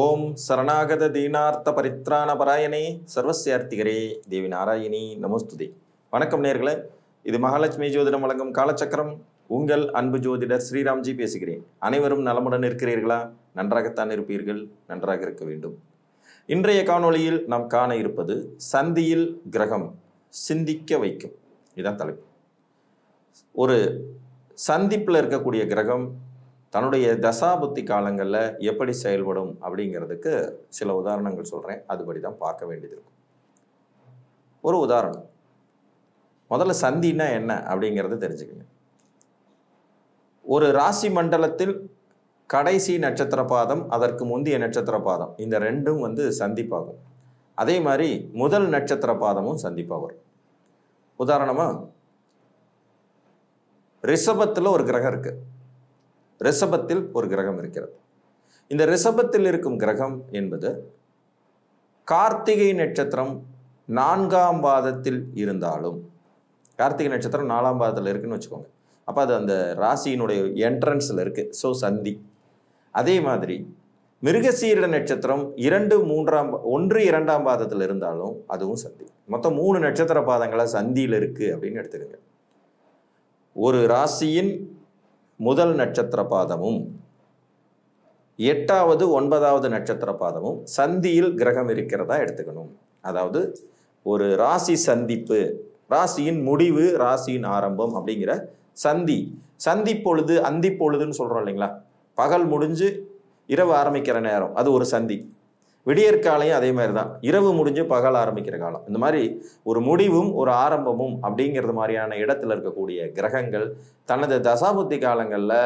ஓம் சரணாகத தீனார்த்த பரித்ராண பராயணே சர்வசியார்த்திகரே தேவி நாராயணி நமோஸ்துதி வணக்கம் நேர்களே இது மகாலட்சுமி ஜோதிடம் வழங்கும் காலச்சக்கரம் உங்கள் அன்பு ஜோதிடர் ஸ்ரீராம்ஜி பேசுகிறேன் அனைவரும் நலமுடன் இருக்கிறீர்களா நன்றாகத்தான் இருப்பீர்கள் நன்றாக இருக்க வேண்டும் இன்றைய காணொளியில் நாம் காண இருப்பது சந்தியில் கிரகம் சிந்திக்க வைக்கும் இதுதான் தலைப்பு ஒரு சந்திப்பில் இருக்கக்கூடிய கிரகம் தன்னுடைய தசாபுத்தி காலங்களில் எப்படி செயல்படும் அப்படிங்கிறதுக்கு சில உதாரணங்கள் சொல்கிறேன் அதுபடி தான் பார்க்க வேண்டியது இருக்கும் ஒரு உதாரணம் முதல்ல சந்தின்னா என்ன அப்படிங்கிறத தெரிஞ்சுக்கங்க ஒரு ராசி மண்டலத்தில் கடைசி நட்சத்திர பாதம் அதற்கு முந்தைய நட்சத்திர பாதம் இந்த ரெண்டும் வந்து சந்திப்பாகும் அதே மாதிரி முதல் நட்சத்திர பாதமும் சந்திப்பாக வரும் உதாரணமாக ரிஷபத்தில் ஒரு கிரகம் இருக்குது ரிஷபத்தில் ஒரு கிரகம் இருக்கிறது இந்த ரிஷபத்தில் இருக்கும் கிரகம் என்பது கார்த்திகை நட்சத்திரம் நான்காம் பாதத்தில் இருந்தாலும் கார்த்திகை நட்சத்திரம் நாலாம் பாதத்தில் இருக்குன்னு வச்சுக்கோங்க அப்போ அது அந்த ராசியினுடைய என்ட்ரன்ஸில் இருக்குது ஸோ சந்தி அதே மாதிரி மிருகசீரட நட்சத்திரம் இரண்டு மூன்றாம் ஒன்று இரண்டாம் பாதத்தில் இருந்தாலும் அதுவும் சந்தி மொத்தம் மூணு நட்சத்திர பாதங்களாக சந்தியில் இருக்குது அப்படின்னு எடுத்துக்கோங்க ஒரு ராசியின் முதல் நட்சத்திர பாதமும் எட்டாவது ஒன்பதாவது நட்சத்திர பாதமும் சந்தியில் கிரகம் இருக்கிறதா எடுத்துக்கணும் அதாவது ஒரு ராசி சந்திப்பு ராசியின் முடிவு ராசியின் ஆரம்பம் அப்படிங்கிற சந்தி சந்தி பொழுது அந்தி பொழுதுன்னு சொல்கிறோம் இல்லைங்களா பகல் முடிஞ்சு இரவு ஆரம்பிக்கிற நேரம் அது ஒரு சந்தி விடியற்காலையும் அதே மாதிரி தான் இரவு முடிஞ்சு பகல் ஆரம்பிக்கிற காலம் இந்த மாதிரி ஒரு முடிவும் ஒரு ஆரம்பமும் அப்படிங்கிறது மாதிரியான இடத்துல இருக்கக்கூடிய கிரகங்கள் தனது தசாபுத்தி காலங்களில்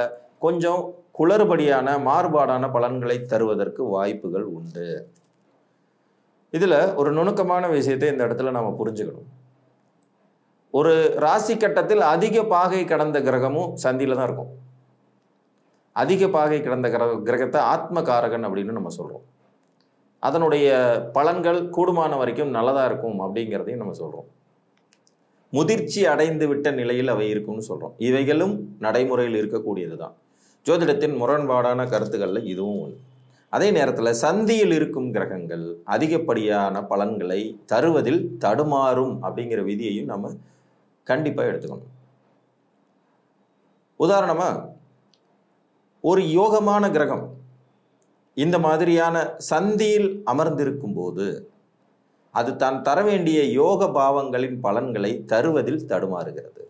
கொஞ்சம் குளறுபடியான மாறுபாடான பலன்களை தருவதற்கு வாய்ப்புகள் உண்டு இதில் ஒரு நுணுக்கமான விஷயத்தை இந்த இடத்துல நம்ம புரிஞ்சுக்கணும் ஒரு ராசி கட்டத்தில் அதிக பாகை கடந்த கிரகமும் சந்தியில் தான் இருக்கும் அதிக பாகை கடந்த கிரக கிரகத்தை ஆத்ம காரகன் அப்படின்னு நம்ம சொல்கிறோம் அதனுடைய பலன்கள் கூடுமான வரைக்கும் நல்லதாக இருக்கும் அப்படிங்கிறதையும் நம்ம சொல்கிறோம் முதிர்ச்சி அடைந்து விட்ட நிலையில் அவை இருக்கும்னு சொல்கிறோம் இவைகளும் நடைமுறையில் இருக்கக்கூடியது தான் ஜோதிடத்தின் முரண்பாடான கருத்துக்களில் இதுவும் ஒன்று அதே நேரத்தில் சந்தியில் இருக்கும் கிரகங்கள் அதிகப்படியான பலன்களை தருவதில் தடுமாறும் அப்படிங்கிற விதியையும் நம்ம கண்டிப்பாக எடுத்துக்கணும் உதாரணமாக ஒரு யோகமான கிரகம் இந்த மாதிரியான சந்தியில் அமர்ந்திருக்கும் போது அது தான் தர வேண்டிய யோக பாவங்களின் பலன்களை தருவதில் தடுமாறுகிறது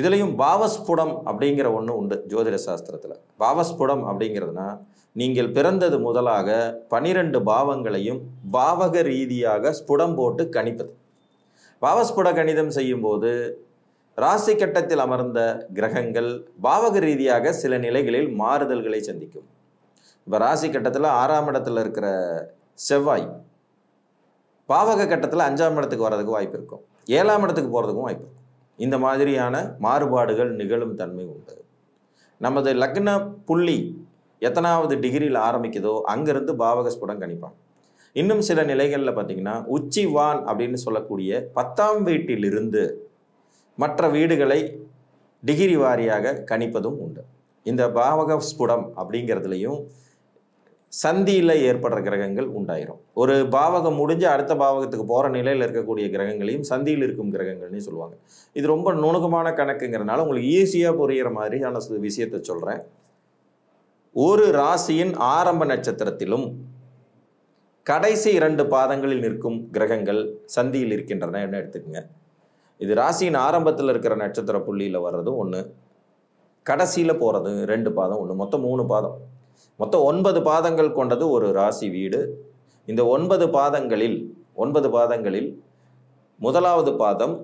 இதுலேயும் பாவஸ்புடம் அப்படிங்கிற ஒன்று உண்டு ஜோதிட சாஸ்திரத்தில் பாவஸ்புடம் அப்படிங்கிறதுனா நீங்கள் பிறந்தது முதலாக பனிரெண்டு பாவங்களையும் பாவக ரீதியாக ஸ்புடம் போட்டு கணிப்பது பாவஸ்புட கணிதம் செய்யும்போது ராசி கட்டத்தில் அமர்ந்த கிரகங்கள் பாவக ரீதியாக சில நிலைகளில் மாறுதல்களை சந்திக்கும் இப்போ ராசி கட்டத்தில் ஆறாம் இடத்துல இருக்கிற செவ்வாய் பாவக கட்டத்தில் அஞ்சாம் இடத்துக்கு வர்றதுக்கு வாய்ப்பு இருக்கும் ஏழாம் இடத்துக்கு போகிறதுக்கும் வாய்ப்பு இருக்கும் இந்த மாதிரியான மாறுபாடுகள் நிகழும் தன்மை உண்டு நமது லக்ன புள்ளி எத்தனாவது டிகிரியில் ஆரம்பிக்குதோ அங்கேருந்து பாவக ஸ்புடம் கணிப்பான் இன்னும் சில நிலைகளில் பார்த்திங்கன்னா வான் அப்படின்னு சொல்லக்கூடிய பத்தாம் வீட்டிலிருந்து மற்ற வீடுகளை டிகிரி வாரியாக கணிப்பதும் உண்டு இந்த பாவக ஸ்புடம் அப்படிங்கிறதுலையும் சந்தியில் ஏற்படுற கிரகங்கள் உண்டாயிரும் ஒரு பாவகம் முடிஞ்சு அடுத்த பாவகத்துக்கு போகிற நிலையில் இருக்கக்கூடிய கிரகங்களையும் சந்தியில் இருக்கும் கிரகங்கள்னு சொல்லுவாங்க இது ரொம்ப நுணுக்கமான கணக்குங்கிறனால உங்களுக்கு ஈஸியாக புரிகிற மாதிரியான விஷயத்தை சொல்கிறேன் ஒரு ராசியின் ஆரம்ப நட்சத்திரத்திலும் கடைசி இரண்டு பாதங்களில் நிற்கும் கிரகங்கள் சந்தியில் இருக்கின்றன என்ன எடுத்துக்கோங்க இது ராசியின் ஆரம்பத்தில் இருக்கிற நட்சத்திர புள்ளியில் வர்றதும் ஒன்று கடைசியில் போகிறது ரெண்டு பாதம் ஒன்று மொத்தம் மூணு பாதம் மொத்தம் ஒன்பது பாதங்கள் கொண்டது ஒரு ராசி வீடு இந்த ஒன்பது பாதங்களில் ஒன்பது பாதங்களில் முதலாவது பாதம்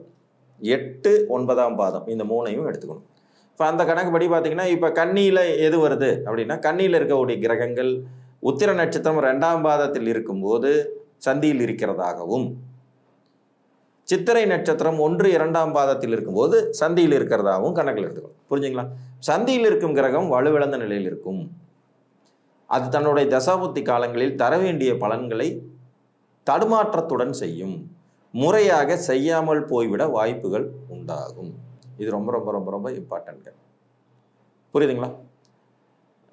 எட்டு ஒன்பதாம் பாதம் இந்த மூணையும் எடுத்துக்கணும் இப்போ அந்த கணக்குப்படி பார்த்திங்கன்னா இப்போ கண்ணியில் எது வருது அப்படின்னா கண்ணியில் இருக்கக்கூடிய கிரகங்கள் உத்திர நட்சத்திரம் ரெண்டாம் பாதத்தில் இருக்கும்போது சந்தியில் இருக்கிறதாகவும் சித்திரை நட்சத்திரம் ஒன்று இரண்டாம் பாதத்தில் இருக்கும்போது சந்தியில் இருக்கிறதாகவும் கணக்கில் எடுத்துக்கணும் புரிஞ்சுங்களா சந்தியில் இருக்கும் கிரகம் வலுவிழந்த நிலையில் இருக்கும் அது தன்னுடைய தசாபுத்தி காலங்களில் தர வேண்டிய பலன்களை தடுமாற்றத்துடன் செய்யும் முறையாக செய்யாமல் போய்விட வாய்ப்புகள் உண்டாகும் இது ரொம்ப ரொம்ப ரொம்ப ரொம்ப இம்பார்ட்டன்ட் புரியுதுங்களா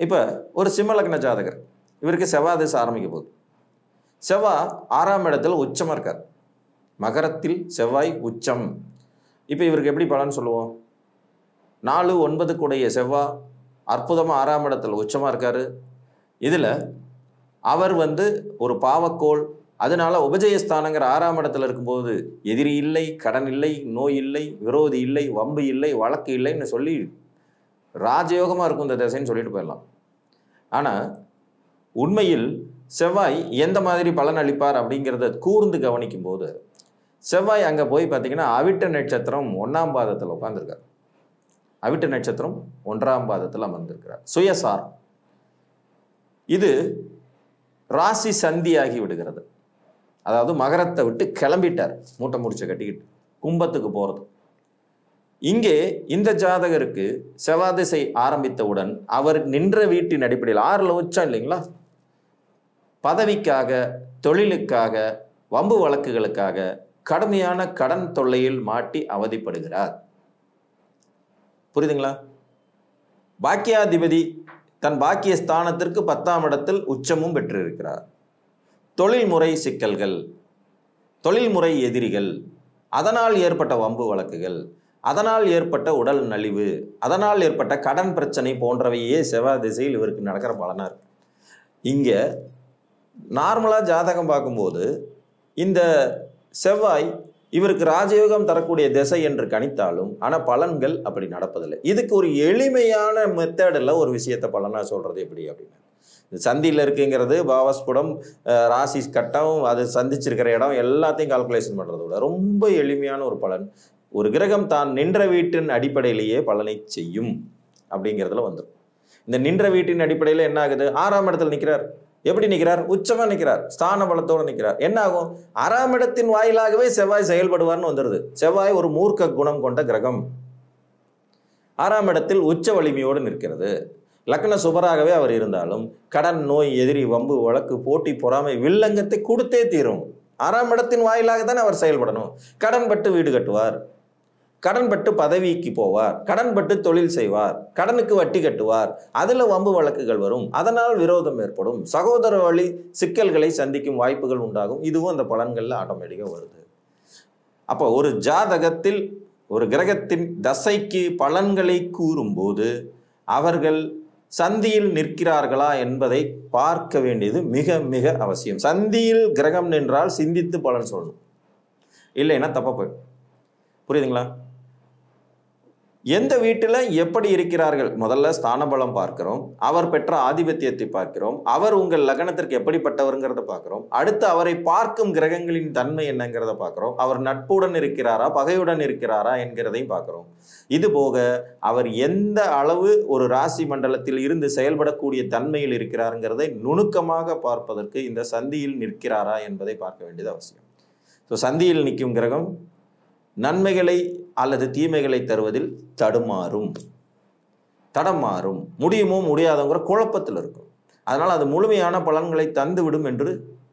இப்போ ஒரு சிம்மலக்ன ஜாதகர் இவருக்கு செவ்வாய் திசை ஆரம்பிக்க போகுது செவ்வா ஆறாம் இடத்தில் உச்சமாக இருக்கார் மகரத்தில் செவ்வாய் உச்சம் இப்போ இவருக்கு எப்படி பலன் சொல்லுவோம் நாலு ஒன்பதுக்குடைய செவ்வாய் அற்புதமாக ஆறாம் இடத்துல உச்சமாக இருக்கார் இதில் அவர் வந்து ஒரு பாவக்கோள் அதனால உபஜயஸ்தானங்கிற ஆறாம் இடத்துல இருக்கும்போது எதிரி இல்லை கடன் இல்லை நோய் இல்லை விரோதி இல்லை வம்பு இல்லை வழக்கு இல்லைன்னு சொல்லி ராஜயோகமாக இருக்கும் இந்த திசைன்னு சொல்லிட்டு போயிடலாம் ஆனால் உண்மையில் செவ்வாய் எந்த மாதிரி பலன் அளிப்பார் அப்படிங்கிறத கூர்ந்து கவனிக்கும் போது செவ்வாய் அங்கே போய் பார்த்தீங்கன்னா அவிட்ட நட்சத்திரம் ஒன்றாம் பாதத்தில் உட்காந்துருக்கார் அவிட்ட நட்சத்திரம் ஒன்றாம் பாதத்தில் அமர்ந்திருக்கிறார் சுயசார் இது ராசி சந்தியாகி விடுகிறது அதாவது மகரத்தை விட்டு கிளம்பிட்டார் மூட்டை முடிச்ச கட்டிக்கிட்டு கும்பத்துக்கு போகிறது இங்கே இந்த ஜாதகருக்கு செவாதிசை ஆரம்பித்தவுடன் அவர் நின்ற வீட்டின் அடிப்படையில் ஆறில் வச்சா இல்லைங்களா பதவிக்காக தொழிலுக்காக வம்பு வழக்குகளுக்காக கடுமையான கடன் தொல்லையில் மாட்டி அவதிப்படுகிறார் புரியுதுங்களா பாக்கியாதிபதி தன் பாக்கிய ஸ்தானத்திற்கு பத்தாம் இடத்தில் உச்சமும் பெற்றிருக்கிறார் தொழில்முறை சிக்கல்கள் தொழில்முறை எதிரிகள் அதனால் ஏற்பட்ட வம்பு வழக்குகள் அதனால் ஏற்பட்ட உடல் நலிவு அதனால் ஏற்பட்ட கடன் பிரச்சனை போன்றவையே செவ்வாய் திசையில் இவருக்கு நடக்கிற பலனாக இருக்கு இங்கே நார்மலாக ஜாதகம் பார்க்கும்போது இந்த செவ்வாய் இவருக்கு ராஜயோகம் தரக்கூடிய திசை என்று கணித்தாலும் ஆனால் பலன்கள் அப்படி நடப்பதில்லை இதுக்கு ஒரு எளிமையான மெத்தடில் ஒரு விஷயத்தை பலனாக சொல்கிறது எப்படி அப்படின்னா இந்த சந்தியில் இருக்குங்கிறது பாவஸ்புடம் ராசி கட்டம் அது சந்திச்சிருக்கிற இடம் எல்லாத்தையும் கால்குலேஷன் பண்ணுறத விட ரொம்ப எளிமையான ஒரு பலன் ஒரு கிரகம் தான் நின்ற வீட்டின் அடிப்படையிலேயே பலனை செய்யும் அப்படிங்கிறதுல வந்துடும் இந்த நின்ற வீட்டின் அடிப்படையில் என்ன ஆகுது ஆறாம் இடத்துல நிற்கிறார் எப்படி நிற்கிறார் உச்சமாக நிற்கிறார் ஸ்தான பலத்தோடு நிற்கிறார் என்ன ஆகும் அறாம் இடத்தின் வாயிலாகவே செவ்வாய் செயல்படுவார்னு வந்துடுது செவ்வாய் ஒரு மூர்க்க குணம் கொண்ட கிரகம் ஆறாம் இடத்தில் உச்ச வலிமையோடு நிற்கிறது லக்ன சுபராகவே அவர் இருந்தாலும் கடன் நோய் எதிரி வம்பு வழக்கு போட்டி பொறாமை வில்லங்கத்தை கொடுத்தே தீரும் ஆறாம் இடத்தின் வாயிலாக தானே அவர் செயல்படணும் கடன் பட்டு வீடு கட்டுவார் கடன்பட்டு பதவிக்கு போவார் கடன்பட்டு தொழில் செய்வார் கடனுக்கு வட்டி கட்டுவார் அதில் வம்பு வழக்குகள் வரும் அதனால் விரோதம் ஏற்படும் சகோதர வழி சிக்கல்களை சந்திக்கும் வாய்ப்புகள் உண்டாகும் இதுவும் அந்த பலன்களில் ஆட்டோமேட்டிக்காக வருது அப்போ ஒரு ஜாதகத்தில் ஒரு கிரகத்தின் தசைக்கு பலன்களை கூறும்போது அவர்கள் சந்தியில் நிற்கிறார்களா என்பதை பார்க்க வேண்டியது மிக மிக அவசியம் சந்தியில் கிரகம் நின்றால் சிந்தித்து பலன் சொல்லணும் இல்லைன்னா தப்ப போயிடும் புரியுதுங்களா எந்த வீட்டில் எப்படி இருக்கிறார்கள் முதல்ல ஸ்தானபலம் பார்க்கிறோம் அவர் பெற்ற ஆதிபத்தியத்தை பார்க்கிறோம் அவர் உங்கள் லக்னத்திற்கு எப்படிப்பட்டவருங்கிறத பார்க்குறோம் அடுத்து அவரை பார்க்கும் கிரகங்களின் தன்மை என்னங்கிறத பார்க்குறோம் அவர் நட்புடன் இருக்கிறாரா பகையுடன் இருக்கிறாரா என்கிறதையும் பார்க்குறோம் இது போக அவர் எந்த அளவு ஒரு ராசி மண்டலத்தில் இருந்து செயல்படக்கூடிய தன்மையில் இருக்கிறாருங்கிறதை நுணுக்கமாக பார்ப்பதற்கு இந்த சந்தியில் நிற்கிறாரா என்பதை பார்க்க வேண்டியது அவசியம் ஸோ சந்தியில் நிற்கும் கிரகம் நன்மைகளை அல்லது தீமைகளை தருவதில் தடுமாறும் தடம் மாறும் முடியுமோ முடியாதவங்கிற குழப்பத்தில் இருக்கும் அதனால் அது முழுமையான பலன்களை தந்துவிடும் என்று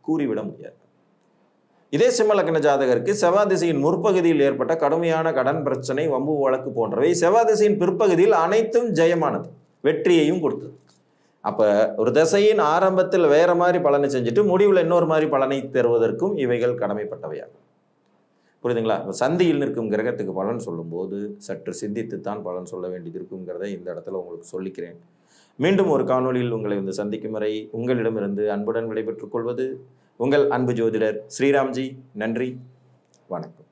கூறிவிட முடியாது இதே சிம்மலக்கண ஜாதகருக்கு செவ்வாதிசையின் முற்பகுதியில் ஏற்பட்ட கடுமையான கடன் பிரச்சனை வம்பு வழக்கு போன்றவை செவ்வாதிசையின் பிற்பகுதியில் அனைத்தும் ஜெயமானது வெற்றியையும் கொடுத்தது அப்போ ஒரு திசையின் ஆரம்பத்தில் வேற மாதிரி பலனை செஞ்சுட்டு முடிவில் இன்னொரு மாதிரி பலனை தருவதற்கும் இவைகள் கடமைப்பட்டவையாகும் புரியுதுங்களா இந்த சந்தியில் நிற்கும் கிரகத்துக்கு பலன் சொல்லும்போது சற்று சிந்தித்து தான் பலன் சொல்ல வேண்டியது இருக்குங்கிறத இந்த இடத்துல உங்களுக்கு சொல்லிக்கிறேன் மீண்டும் ஒரு காணொலியில் உங்களை வந்து சந்திக்கும் வரை உங்களிடமிருந்து அன்புடன் விடைபெற்றுக் கொள்வது உங்கள் அன்பு ஜோதிடர் ஸ்ரீராம்ஜி நன்றி வணக்கம்